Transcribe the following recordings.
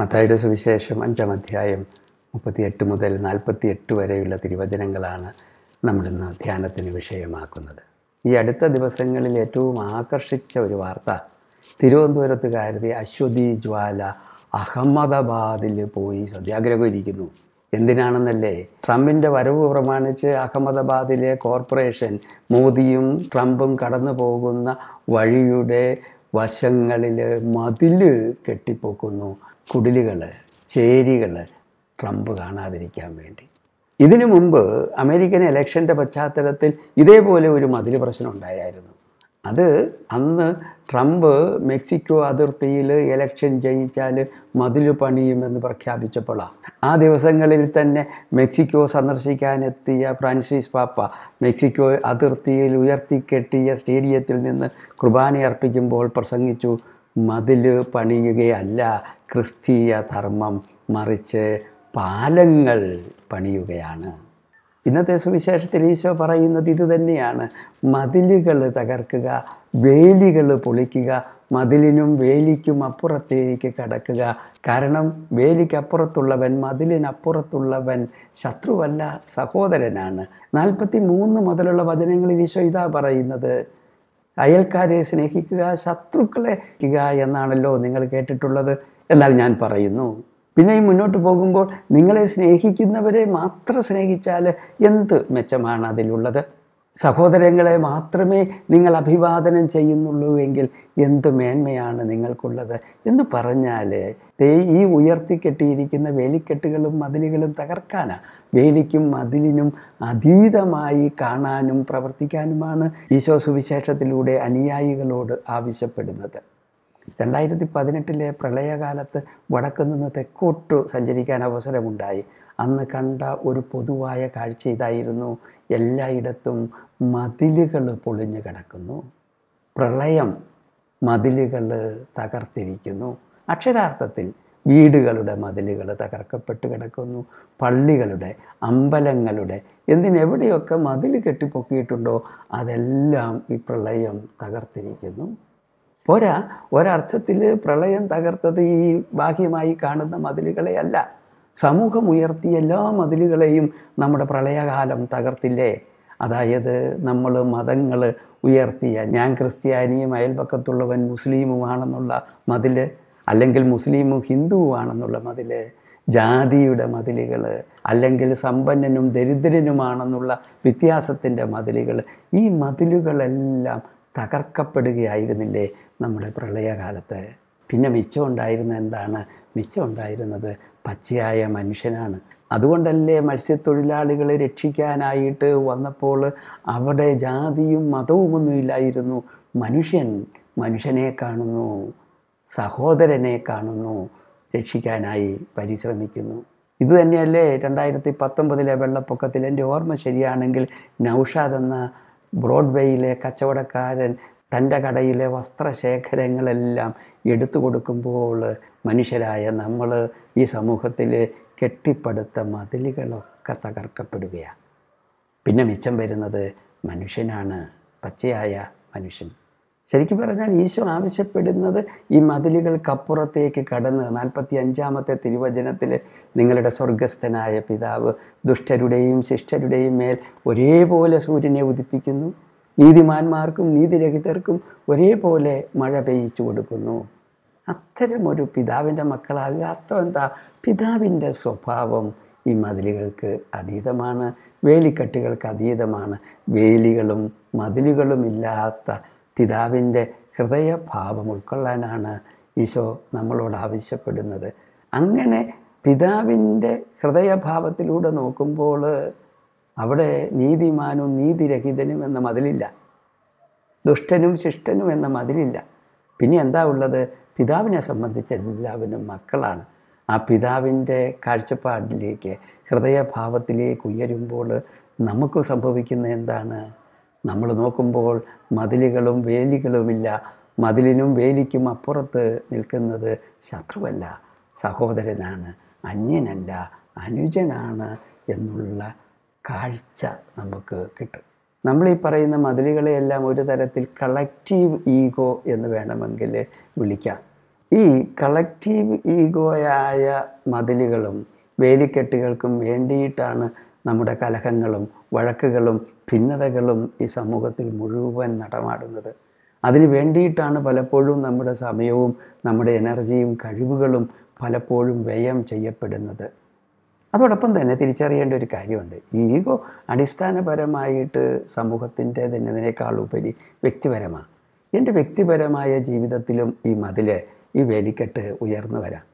മത്തായുടെ സുവിശേഷം അഞ്ചാം അധ്യായം മുപ്പത്തിയെട്ട് മുതൽ നാൽപ്പത്തിയെട്ട് വരെയുള്ള തിരുവചനങ്ങളാണ് നമ്മളിന്ന് ധ്യാനത്തിന് വിഷയമാക്കുന്നത് ഈ അടുത്ത ദിവസങ്ങളിൽ ഏറ്റവും ആകർഷിച്ച ഒരു വാർത്ത തിരുവനന്തപുരത്തുകാരതി അശ്വതി ജ്വാല അഹമ്മദാബാദിൽ പോയി സത്യാഗ്രഹം ഇരിക്കുന്നു എന്തിനാണെന്നല്ലേ ട്രംപിൻ്റെ വരവ് പ്രമാണിച്ച് അഹമ്മദാബാദിലെ കോർപ്പറേഷൻ മോദിയും ട്രംപും കടന്നു പോകുന്ന വഴിയുടെ വശങ്ങളിൽ മതിൽ കെട്ടിപ്പോക്കുന്നു കുടിലുകൾ ചേരികൾ ട്രംപ് കാണാതിരിക്കാൻ വേണ്ടി ഇതിനു മുമ്പ് അമേരിക്കൻ ഇലക്ഷൻ്റെ പശ്ചാത്തലത്തിൽ ഇതേപോലെ ഒരു മതിൽ പ്രശ്നം ഉണ്ടായായിരുന്നു അത് അന്ന് ട്രംപ് മെക്സിക്കോ അതിർത്തിയിൽ ഇലക്ഷൻ ജയിച്ചാൽ മതിൽ പണിയുമെന്ന് പ്രഖ്യാപിച്ചപ്പോഴാണ് ആ ദിവസങ്ങളിൽ തന്നെ മെക്സിക്കോ സന്ദർശിക്കാനെത്തിയ ഫ്രാൻസിസ് പാപ്പ മെക്സിക്കോ അതിർത്തിയിൽ ഉയർത്തിക്കെട്ടിയ സ്റ്റേഡിയത്തിൽ നിന്ന് കുർബാന അർപ്പിക്കുമ്പോൾ പ്രസംഗിച്ചു മതിൽ പണിയുകയല്ല ക്രിസ്തീയ ധർമ്മം മറിച്ച് പാലങ്ങൾ പണിയുകയാണ് ഇന്നത്തെ സുവിശേഷത്തിൽ ഈശോ പറയുന്നത് ഇത് തന്നെയാണ് മതിലുകൾ തകർക്കുക വേലികൾ പൊളിക്കുക മതിലിനും വേലിക്കും അപ്പുറത്തേക്ക് കടക്കുക കാരണം വേലിക്കപ്പുറത്തുള്ളവൻ മതിലിനപ്പുറത്തുള്ളവൻ ശത്രുവല്ല സഹോദരനാണ് നാൽപ്പത്തി മൂന്ന് മുതലുള്ള വചനങ്ങളിൽ ഈശോ ഇതാ പറയുന്നത് അയൽക്കാരെ സ്നേഹിക്കുക ശത്രുക്കളെ എന്നാണല്ലോ നിങ്ങൾ കേട്ടിട്ടുള്ളത് എന്നാൽ ഞാൻ പറയുന്നു പിന്നെ ഈ മുന്നോട്ട് പോകുമ്പോൾ നിങ്ങളെ സ്നേഹിക്കുന്നവരെ മാത്രം സ്നേഹിച്ചാൽ എന്ത് മെച്ചമാണ് അതിലുള്ളത് സഹോദരങ്ങളെ മാത്രമേ നിങ്ങൾ അഭിവാദനം ചെയ്യുന്നുള്ളൂ എങ്കിൽ എന്ത് മേന്മയാണ് നിങ്ങൾക്കുള്ളത് എന്ന് പറഞ്ഞാൽ ഈ ഉയർത്തിക്കെട്ടിയിരിക്കുന്ന വേലിക്കെട്ടുകളും മതിലുകളും തകർക്കാനാണ് വേലിക്കും മതിലിനും അതീതമായി കാണാനും പ്രവർത്തിക്കാനുമാണ് ഈശോ സുവിശേഷത്തിലൂടെ അനുയായികളോട് ആവശ്യപ്പെടുന്നത് രണ്ടായിരത്തി പതിനെട്ടിലെ പ്രളയകാലത്ത് വടക്കു നിന്ന് തെക്കോട്ട് സഞ്ചരിക്കാൻ അവസരമുണ്ടായി അന്ന് കണ്ട ഒരു പൊതുവായ കാഴ്ച ഇതായിരുന്നു എല്ലായിടത്തും മതിലുകൾ പൊളിഞ്ഞു കിടക്കുന്നു പ്രളയം മതിലുകൾ തകർത്തിരിക്കുന്നു അക്ഷരാർത്ഥത്തിൽ വീടുകളുടെ മതിലുകൾ തകർക്കപ്പെട്ട് കിടക്കുന്നു പള്ളികളുടെ അമ്പലങ്ങളുടെ എന്തിനെവിടെയൊക്കെ മതിൽ കെട്ടിപ്പൊക്കിയിട്ടുണ്ടോ അതെല്ലാം ഈ പ്രളയം തകർത്തിരിക്കുന്നു പോരാ ഒരർത്ഥത്തിൽ പ്രളയം തകർത്തത് ഈ ബാഹ്യമായി കാണുന്ന മതിലുകളെ അല്ല സമൂഹം ഉയർത്തിയ എല്ലാ മതിലുകളെയും നമ്മുടെ പ്രളയകാലം തകർത്തില്ലേ അതായത് നമ്മൾ മതങ്ങൾ ഉയർത്തിയ ഞാൻ ക്രിസ്ത്യാനിയും അയൽപക്കത്തുള്ളവൻ മുസ്ലിമുമാണെന്നുള്ള മതിൽ അല്ലെങ്കിൽ മുസ്ലിമും ഹിന്ദുവുമാണെന്നുള്ള മതിൽ ജാതിയുടെ മതിലുകൾ അല്ലെങ്കിൽ സമ്പന്നനും ദരിദ്രനുമാണെന്നുള്ള വ്യത്യാസത്തിൻ്റെ മതിലുകൾ ഈ മതിലുകളെല്ലാം തകർക്കപ്പെടുകയായിരുന്നില്ലേ നമ്മുടെ പ്രളയകാലത്ത് പിന്നെ മിച്ചമുണ്ടായിരുന്ന എന്താണ് മിച്ചമുണ്ടായിരുന്നത് പച്ചയായ മനുഷ്യനാണ് അതുകൊണ്ടല്ലേ മത്സ്യത്തൊഴിലാളികളെ രക്ഷിക്കാനായിട്ട് വന്നപ്പോൾ അവിടെ ജാതിയും മതവുമൊന്നുമില്ലായിരുന്നു മനുഷ്യൻ മനുഷ്യനെ കാണുന്നു സഹോദരനെ കാണുന്നു രക്ഷിക്കാനായി പരിശ്രമിക്കുന്നു ഇത് തന്നെയല്ലേ രണ്ടായിരത്തി പത്തൊമ്പതിലെ വെള്ളപ്പൊക്കത്തിൽ എൻ്റെ ഓർമ്മ ശരിയാണെങ്കിൽ നൗഷാദ് എന്ന ബ്രോഡ്വേയിലെ കച്ചവടക്കാരൻ തൻ്റെ കടയിലെ വസ്ത്രശേഖരങ്ങളെല്ലാം എടുത്തു കൊടുക്കുമ്പോൾ മനുഷ്യരായ നമ്മൾ ഈ സമൂഹത്തിൽ കെട്ടിപ്പടുത്ത മതിലുകളൊക്കെ തകർക്കപ്പെടുകയാണ് പിന്നെ മിച്ചം വരുന്നത് മനുഷ്യനാണ് പച്ചയായ മനുഷ്യൻ ശരിക്കും പറഞ്ഞാൽ ഈശോ ആവശ്യപ്പെടുന്നത് ഈ മതിലുകൾക്കപ്പുറത്തേക്ക് കടന്ന് നാൽപ്പത്തി അഞ്ചാമത്തെ തിരുവചനത്തിൽ നിങ്ങളുടെ സ്വർഗസ്ഥനായ പിതാവ് ദുഷ്ടരുടെയും ശിഷ്ടരുടെയും മേൽ ഒരേപോലെ സൂര്യനെ ഉദിപ്പിക്കുന്നു നീതിമാന്മാർക്കും നീതിരഹിതർക്കും ഒരേപോലെ മഴ പെയ്യിച്ചു കൊടുക്കുന്നു അത്തരമൊരു പിതാവിൻ്റെ മക്കളാകുക അർത്ഥം എന്താ പിതാവിൻ്റെ സ്വഭാവം ഈ മതിലുകൾക്ക് അതീതമാണ് വേലിക്കെട്ടുകൾക്ക് അതീതമാണ് വേലികളും മതിലുകളും ഇല്ലാത്ത പിതാവിൻ്റെ ഹൃദയഭാവം ഉൾക്കൊള്ളാനാണ് ഈശോ നമ്മളോട് ആവശ്യപ്പെടുന്നത് അങ്ങനെ പിതാവിൻ്റെ ഹൃദയഭാവത്തിലൂടെ നോക്കുമ്പോൾ അവിടെ നീതിമാനും നീതിരഹിതനും എന്ന മതിലില്ല ദുഷ്ടനും ശിഷ്ടനും എന്ന മതിലില്ല പിന്നെ എന്താ ഉള്ളത് പിതാവിനെ സംബന്ധിച്ച് എല്ലാവരും മക്കളാണ് ആ പിതാവിൻ്റെ കാഴ്ചപ്പാടിലേക്ക് ഹൃദയഭാവത്തിലേക്ക് ഉയരുമ്പോൾ നമുക്ക് സംഭവിക്കുന്ന എന്താണ് നമ്മൾ നോക്കുമ്പോൾ മതിലുകളും വേലികളുമില്ല മതിലിനും വേലിക്കും അപ്പുറത്ത് നിൽക്കുന്നത് ശത്രുവല്ല സഹോദരനാണ് അന്യനല്ല അനുജനാണ് എന്നുള്ള കാഴ്ച നമുക്ക് കിട്ടും നമ്മൾ ഈ പറയുന്ന മതിലുകളെയെല്ലാം ഒരു തരത്തിൽ കളക്റ്റീവ് ഈഗോ എന്ന് വേണമെങ്കിൽ വിളിക്കാം ഈ കളക്റ്റീവ് ഈഗോയായ മതിലുകളും വേലിക്കെട്ടുകൾക്കും വേണ്ടിയിട്ടാണ് നമ്മുടെ കലഹങ്ങളും വഴക്കുകളും ഭിന്നതകളും ഈ സമൂഹത്തിൽ മുഴുവൻ നടമാടുന്നത് അതിനു വേണ്ടിയിട്ടാണ് പലപ്പോഴും നമ്മുടെ സമയവും നമ്മുടെ എനർജിയും കഴിവുകളും പലപ്പോഴും വ്യയം ചെയ്യപ്പെടുന്നത് അതോടൊപ്പം തന്നെ തിരിച്ചറിയേണ്ട ഒരു കാര്യമുണ്ട് ഈഗോ അടിസ്ഥാനപരമായിട്ട് സമൂഹത്തിൻ്റെ തന്നതിനേക്കാൾ ഉപരി വ്യക്തിപരമാണ് എൻ്റെ വ്യക്തിപരമായ ജീവിതത്തിലും ഈ മതിൽ ഈ വേലിക്കെട്ട് ഉയർന്നു വരാം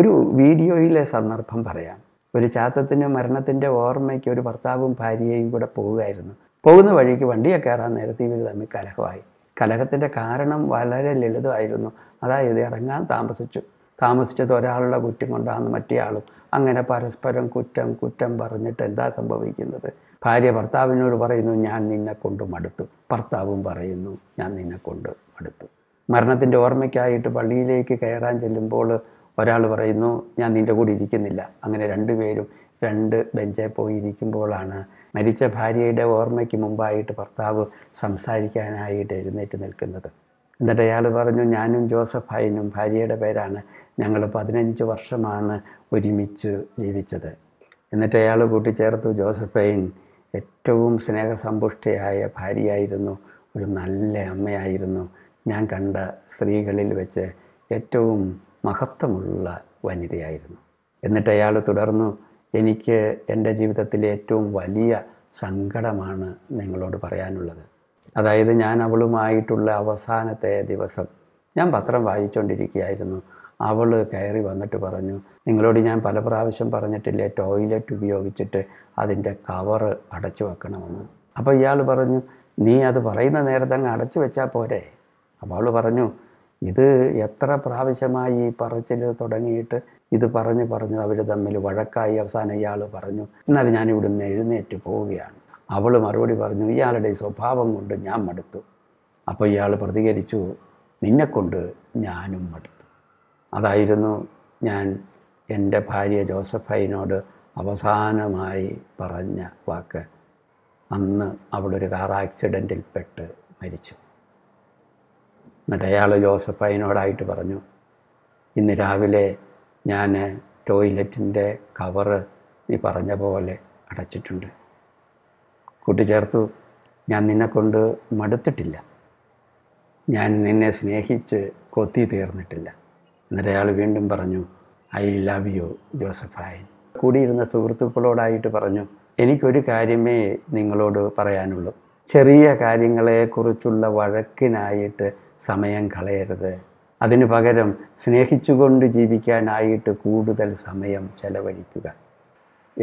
ഒരു വീഡിയോയിലെ സന്ദർഭം പറയാം ഒരു ചാത്തത്തിന് മരണത്തിൻ്റെ ഓർമ്മയ്ക്ക് ഒരു ഭർത്താവും ഭാര്യയും കൂടെ പോവുകയായിരുന്നു പോകുന്ന വഴിക്ക് വണ്ടിയെ കയറാൻ നേരത്തെ ഇവർ തമ്മിൽ കലഹമായി കലഹത്തിൻ്റെ കാരണം വളരെ ലളിതമായിരുന്നു അതായത് ഇറങ്ങാൻ താമസിച്ചു താമസിച്ചത് ഒരാളുടെ കുറ്റം കൊണ്ടാണ് മറ്റേയാളും അങ്ങനെ പരസ്പരം കുറ്റം കുറ്റം പറഞ്ഞിട്ട് എന്താ സംഭവിക്കുന്നത് ഭാര്യ ഭർത്താവിനോട് പറയുന്നു ഞാൻ നിന്നെ കൊണ്ട് മടുത്തു ഭർത്താവും പറയുന്നു ഞാൻ നിന്നെ കൊണ്ട് മടുത്തു മരണത്തിൻ്റെ ഓർമ്മയ്ക്കായിട്ട് പള്ളിയിലേക്ക് കയറാൻ ചെല്ലുമ്പോൾ ഒരാൾ പറയുന്നു ഞാൻ നിൻ്റെ കൂടെ ഇരിക്കുന്നില്ല അങ്ങനെ രണ്ടുപേരും രണ്ട് ബെഞ്ചിൽ പോയി ഇരിക്കുമ്പോഴാണ് മരിച്ച ഭാര്യയുടെ ഓർമ്മയ്ക്ക് മുമ്പായിട്ട് ഭർത്താവ് സംസാരിക്കാനായിട്ട് എഴുന്നേറ്റ് നിൽക്കുന്നത് എന്നിട്ട് അയാൾ പറഞ്ഞു ഞാനും ജോസഫ് ഹൈനും ഭാര്യയുടെ പേരാണ് ഞങ്ങൾ പതിനഞ്ച് വർഷമാണ് ഒരുമിച്ച് ജീവിച്ചത് എന്നിട്ട് അയാൾ കൂട്ടിച്ചേർത്തു ജോസഫ് ഹൈൻ ഏറ്റവും സ്നേഹസമ്പുഷ്ടയായ ഭാര്യയായിരുന്നു ഒരു നല്ല അമ്മയായിരുന്നു ഞാൻ കണ്ട സ്ത്രീകളിൽ വെച്ച് ഏറ്റവും മഹത്വമുള്ള വനിതയായിരുന്നു എന്നിട്ട് അയാൾ തുടർന്നു എനിക്ക് എൻ്റെ ജീവിതത്തിലെ ഏറ്റവും വലിയ സങ്കടമാണ് നിങ്ങളോട് പറയാനുള്ളത് അതായത് ഞാൻ അവളുമായിട്ടുള്ള അവസാനത്തെ ദിവസം ഞാൻ പത്രം വായിച്ചുകൊണ്ടിരിക്കുകയായിരുന്നു അവൾ കയറി വന്നിട്ട് പറഞ്ഞു നിങ്ങളോട് ഞാൻ പല പ്രാവശ്യം പറഞ്ഞിട്ടില്ലേ ടോയ്ലറ്റ് ഉപയോഗിച്ചിട്ട് അതിൻ്റെ കവറ് അടച്ചു വെക്കണമെന്ന് അപ്പോൾ ഇയാൾ പറഞ്ഞു നീ അത് പറയുന്ന നേരത്തെ അങ്ങ് അടച്ചു വെച്ചാൽ പോരെ അപ്പോൾ അവൾ പറഞ്ഞു ഇത് എത്ര പ്രാവശ്യമായി ഈ പറച്ചിൽ തുടങ്ങിയിട്ട് ഇത് പറഞ്ഞ് പറഞ്ഞ് അവർ തമ്മിൽ വഴക്കായി അവസാനം ഇയാൾ പറഞ്ഞു എന്നാലും ഞാൻ ഇവിടുന്ന് എഴുന്നേറ്റ് പോവുകയാണ് അവൾ മറുപടി പറഞ്ഞു ഇയാളുടെ സ്വഭാവം കൊണ്ട് ഞാൻ മടുത്തു അപ്പോൾ ഇയാൾ പ്രതികരിച്ചു നിന്നെക്കൊണ്ട് ഞാനും മടുത്തു അതായിരുന്നു ഞാൻ എൻ്റെ ഭാര്യ ജോസഫൈനോട് അവസാനമായി പറഞ്ഞ വാക്ക് അന്ന് അവളൊരു കാർ ആക്സിഡൻറ്റിൽപ്പെട്ട് മരിച്ചു എന്നിട്ട് അയാൾ ജോസഫ് അതിനോടായിട്ട് പറഞ്ഞു ഇന്ന് രാവിലെ ഞാൻ ടോയ്ലറ്റിൻ്റെ കവറ് നീ പറഞ്ഞ പോലെ അടച്ചിട്ടുണ്ട് കൂട്ടിച്ചേർത്തു ഞാൻ നിന്നെക്കൊണ്ട് മടുത്തിട്ടില്ല ഞാൻ നിന്നെ സ്നേഹിച്ച് കൊത്തി തീർന്നിട്ടില്ല എന്നിട്ട് അയാൾ വീണ്ടും പറഞ്ഞു ഐ ലവ് യു ജോസഫായൻ കൂടിയിരുന്ന സുഹൃത്തുക്കളോടായിട്ട് പറഞ്ഞു എനിക്കൊരു കാര്യമേ നിങ്ങളോട് പറയാനുള്ളൂ ചെറിയ കാര്യങ്ങളെക്കുറിച്ചുള്ള വഴക്കിനായിട്ട് സമയം കളയരുത് അതിനു പകരം സ്നേഹിച്ചുകൊണ്ട് ജീവിക്കാനായിട്ട് കൂടുതൽ സമയം ചെലവഴിക്കുക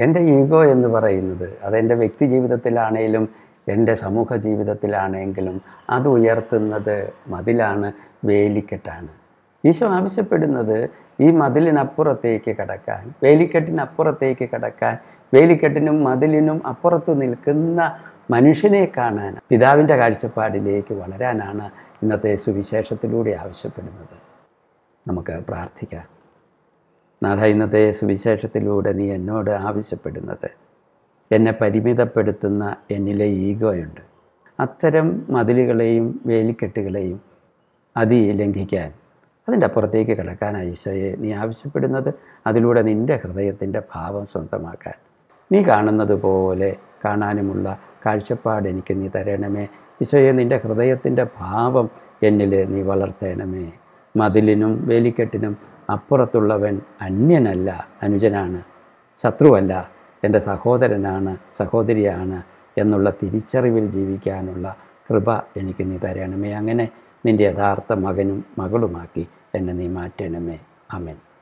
എൻ്റെ ഈഗോ എന്ന് പറയുന്നത് അതെൻ്റെ വ്യക്തി ജീവിതത്തിലാണേലും എൻ്റെ സമൂഹ ജീവിതത്തിലാണെങ്കിലും അത് ഉയർത്തുന്നത് മതിലാണ് വേലിക്കെട്ടാണ് ഈശോ ആവശ്യപ്പെടുന്നത് ഈ മതിലിനപ്പുറത്തേക്ക് കടക്കാൻ വേലിക്കെട്ടിനപ്പുറത്തേക്ക് കടക്കാൻ വേലിക്കെട്ടിനും മതിലിനും അപ്പുറത്ത് നിൽക്കുന്ന മനുഷ്യനെ കാണാൻ പിതാവിൻ്റെ കാഴ്ചപ്പാടിലേക്ക് വളരാനാണ് ഇന്നത്തെ സുവിശേഷത്തിലൂടെ ആവശ്യപ്പെടുന്നത് നമുക്ക് പ്രാർത്ഥിക്കാം നാഥ ഇന്നത്തെ സുവിശേഷത്തിലൂടെ നീ എന്നോട് ആവശ്യപ്പെടുന്നത് എന്നെ പരിമിതപ്പെടുത്തുന്ന എന്നിലെ ഈഗോയുണ്ട് അത്തരം മതിലുകളെയും വേലിക്കെട്ടുകളെയും അതി ലംഘിക്കാൻ അതിൻ്റെ അപ്പുറത്തേക്ക് കിടക്കാൻ ഈശോയെ നീ ആവശ്യപ്പെടുന്നത് അതിലൂടെ നിൻ്റെ ഹൃദയത്തിൻ്റെ ഭാവം സ്വന്തമാക്കാൻ നീ കാണുന്നത് പോലെ കാണാനുമുള്ള കാഴ്ചപ്പാട് എനിക്ക് നീ തരണമേ ഈശോയെ നിൻ്റെ ഹൃദയത്തിൻ്റെ ഭാവം എന്നിൽ നീ വളർത്തണമേ മതിലിനും വേലിക്കെട്ടിനും അപ്പുറത്തുള്ളവൻ അന്യനല്ല അനുജനാണ് ശത്രുവല്ല എൻ്റെ സഹോദരനാണ് സഹോദരിയാണ് എന്നുള്ള തിരിച്ചറിവിൽ ജീവിക്കാനുള്ള കൃപ എനിക്ക് നീ തരണമേ അങ്ങനെ നിൻ്റെ യഥാർത്ഥ മകനും മകളുമാക്കി എന്നെ നീ മാറ്റണമേ അമേൻ